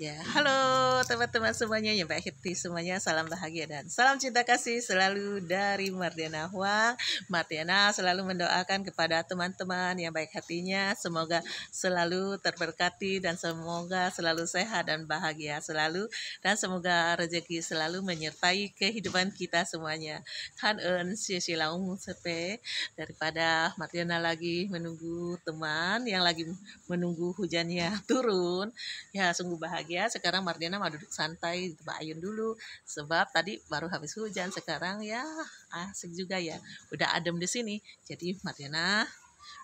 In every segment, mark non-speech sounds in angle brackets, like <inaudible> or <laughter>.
Ya, halo teman-teman semuanya, ya Mbak Hiti semuanya, salam bahagia dan salam cinta kasih selalu dari Mardiana Huang. Mardiana selalu mendoakan kepada teman-teman yang baik hatinya, semoga selalu terberkati dan semoga selalu sehat dan bahagia selalu dan semoga rezeki selalu menyertai kehidupan kita semuanya. Kan en si sepe daripada Mardiana lagi menunggu teman yang lagi menunggu hujannya turun, ya sungguh bahagia bahagia ya. sekarang Mardiana mau duduk santai di tempat Ayun dulu sebab tadi baru habis hujan sekarang ya asik juga ya udah adem di sini jadi Mardiana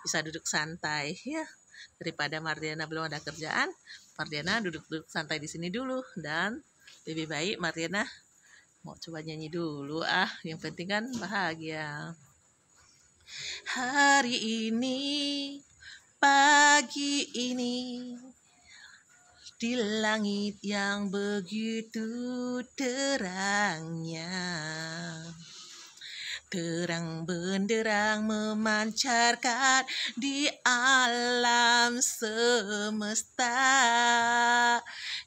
bisa duduk santai ya daripada Mardiana belum ada kerjaan Mardiana duduk-duduk santai di sini dulu dan lebih baik Mardiana mau coba nyanyi dulu ah yang penting kan bahagia hari ini pagi ini di langit yang begitu terangnya. Terang benderang memancarkan di alam semesta.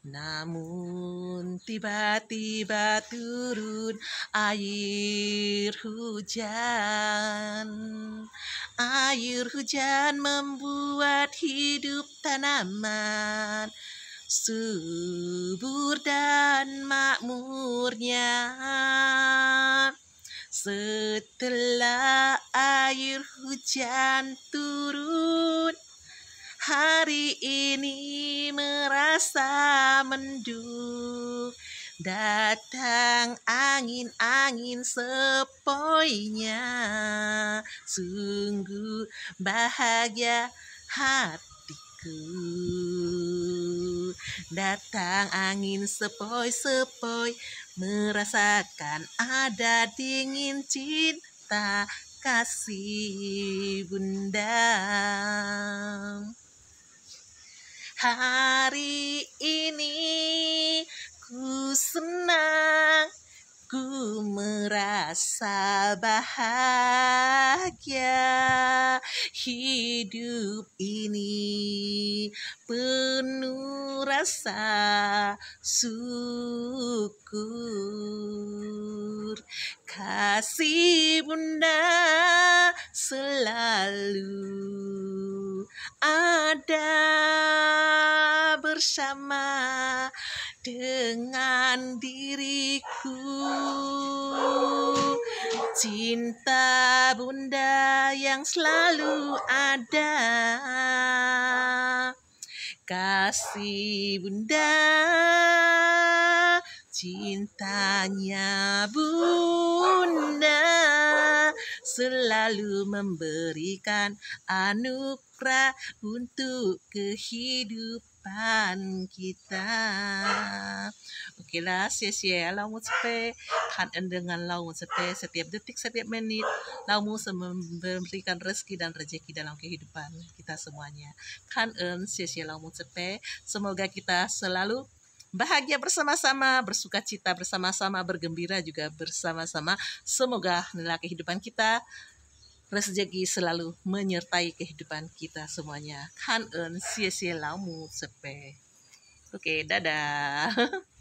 Namun tiba-tiba turun air hujan. Air hujan membuat hidup tanaman subur dan makmurnya setelah air hujan turun hari ini merasa mendung Datang angin-angin sepoinya Sungguh bahagia hatiku Datang angin sepoi-sepoi Merasakan ada dingin cinta kasih bunda Hari ini ku senang Ku merasa bahagia hidup ini penuh rasa syukur kasih bunda selalu bersama dengan diriku Cinta bunda yang selalu ada Kasih bunda cintanya bunda selalu memberikan anugerah untuk kehidupan kita. Oke lah, sia-sia ya, lamu sepe, Kan dengan lamu sepe, setiap detik, setiap menit, lamu memberikan rezeki dan rezeki dalam kehidupan kita semuanya. Kan end, sia-sia lamu sepe, semoga kita selalu bahagia bersama-sama, bersuka cita bersama-sama, bergembira juga bersama-sama. Semoga nilai kehidupan kita rezeki selalu menyertai kehidupan kita semuanya. Kan en sia sia laumu sepe. Oke, dadah. <laughs>